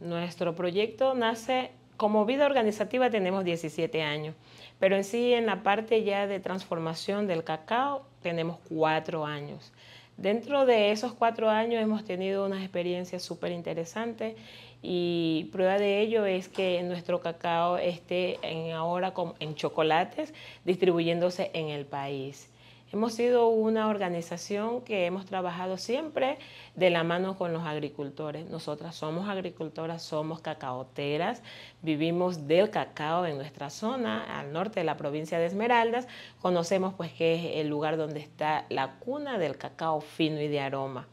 Nuestro proyecto nace como vida organizativa tenemos 17 años, pero en sí en la parte ya de transformación del cacao tenemos cuatro años. Dentro de esos cuatro años hemos tenido unas experiencias súper interesantes y prueba de ello es que nuestro cacao esté ahora en chocolates distribuyéndose en el país. Hemos sido una organización que hemos trabajado siempre de la mano con los agricultores. Nosotras somos agricultoras, somos cacaoteras, vivimos del cacao en nuestra zona, al norte de la provincia de Esmeraldas. Conocemos pues que es el lugar donde está la cuna del cacao fino y de aroma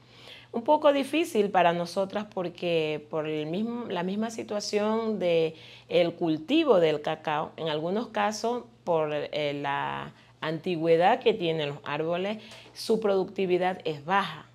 un poco difícil para nosotras porque por el mismo, la misma situación del el cultivo del cacao, en algunos casos por eh, la antigüedad que tienen los árboles, su productividad es baja.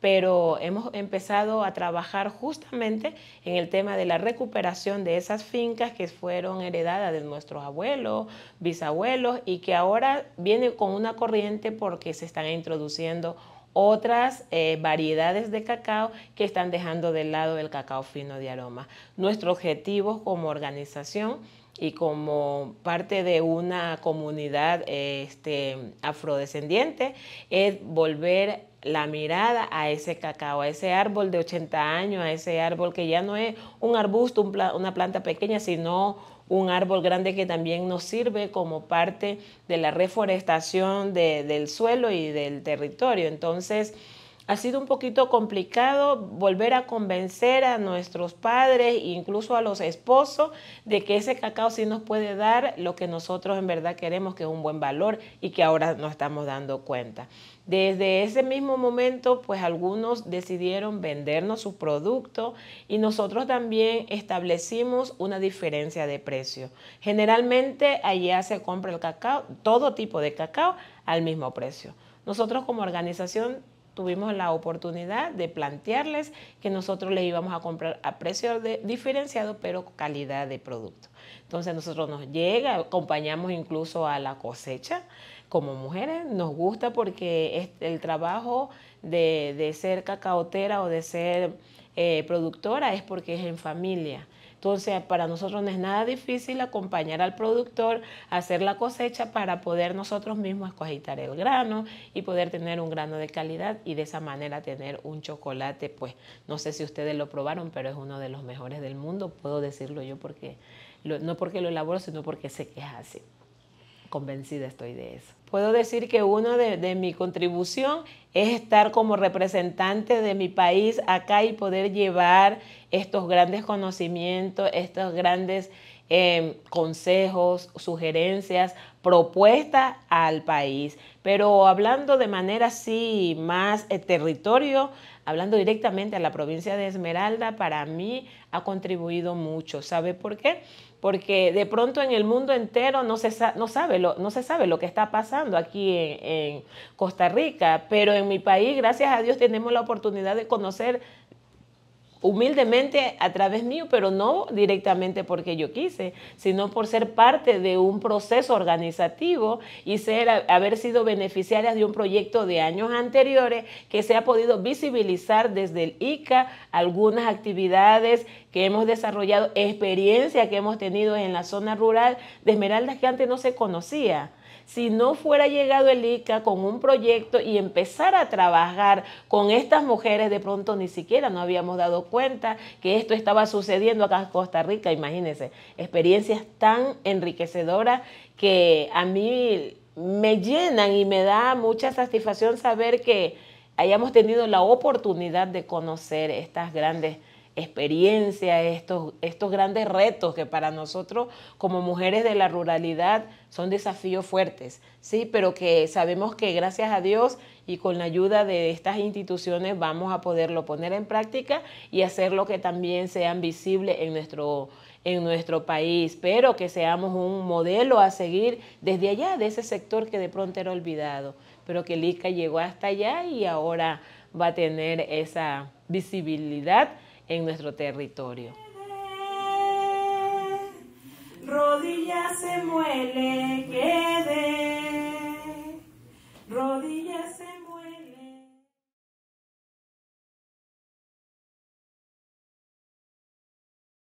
Pero hemos empezado a trabajar justamente en el tema de la recuperación de esas fincas que fueron heredadas de nuestros abuelos, bisabuelos y que ahora viene con una corriente porque se están introduciendo otras eh, variedades de cacao que están dejando de lado el cacao fino de aroma. Nuestro objetivo como organización y como parte de una comunidad este, afrodescendiente es volver la mirada a ese cacao, a ese árbol de 80 años, a ese árbol que ya no es un arbusto, una planta pequeña, sino un árbol grande que también nos sirve como parte de la reforestación del suelo y del territorio. Entonces, ha sido un poquito complicado volver a convencer a nuestros padres e incluso a los esposos de que ese cacao sí nos puede dar lo que nosotros en verdad queremos, que es un buen valor y que ahora nos estamos dando cuenta. Desde ese mismo momento, pues algunos decidieron vendernos su producto y nosotros también establecimos una diferencia de precio. Generalmente allá se compra el cacao, todo tipo de cacao, al mismo precio. Nosotros como organización tuvimos la oportunidad de plantearles que nosotros les íbamos a comprar a precio diferenciado, pero calidad de producto. Entonces nosotros nos llega, acompañamos incluso a la cosecha como mujeres, nos gusta porque el trabajo de, de ser cacaotera o de ser eh, productora es porque es en familia. Entonces, para nosotros no es nada difícil acompañar al productor, hacer la cosecha para poder nosotros mismos escogitar el grano y poder tener un grano de calidad y de esa manera tener un chocolate, pues no sé si ustedes lo probaron, pero es uno de los mejores del mundo, puedo decirlo yo porque no porque lo elaboro, sino porque sé que es así. Convencida estoy de eso. Puedo decir que una de, de, mi contribución es estar como representante de mi país acá y poder llevar estos grandes conocimientos, estos grandes Em, consejos, sugerencias, propuestas al país. Pero hablando de manera así más eh, territorio, hablando directamente a la provincia de Esmeralda, para mí ha contribuido mucho. ¿Sabe por qué? Porque de pronto en el mundo entero no se, no sabe, lo, no se sabe lo que está pasando aquí en Costa Rica, pero en mi país, gracias a Dios, tenemos la oportunidad de conocer humildemente a través mío, pero no directamente porque yo quise, sino por ser parte de un proceso organizativo y ser, haber sido beneficiarias de un proyecto de años anteriores que se ha podido visibilizar desde el ICA, algunas actividades que hemos desarrollado, experiencia que hemos tenido en la zona rural de Esmeraldas que antes no se conocía si no fuera llegado el ICA con un proyecto y empezar a trabajar con estas mujeres, de pronto ni siquiera no habíamos dado cuenta que esto estaba sucediendo acá en Costa Rica, imagínense, experiencias tan enriquecedoras que a mí me llenan y me da mucha satisfacción saber que hayamos tenido la oportunidad de conocer estas grandes experiencia, estos, estos grandes retos que para nosotros como mujeres de la ruralidad son desafíos fuertes, sí, pero que sabemos que gracias a Dios y con la ayuda de estas instituciones vamos a poderlo poner en práctica y hacer lo que también sean visibles en nuestro, en nuestro país, pero que seamos un modelo a seguir desde allá, de ese sector que de pronto era olvidado, pero que el ICA llegó hasta allá y ahora va a tener esa visibilidad en nuestro territorio. Rodillas se muele, quede.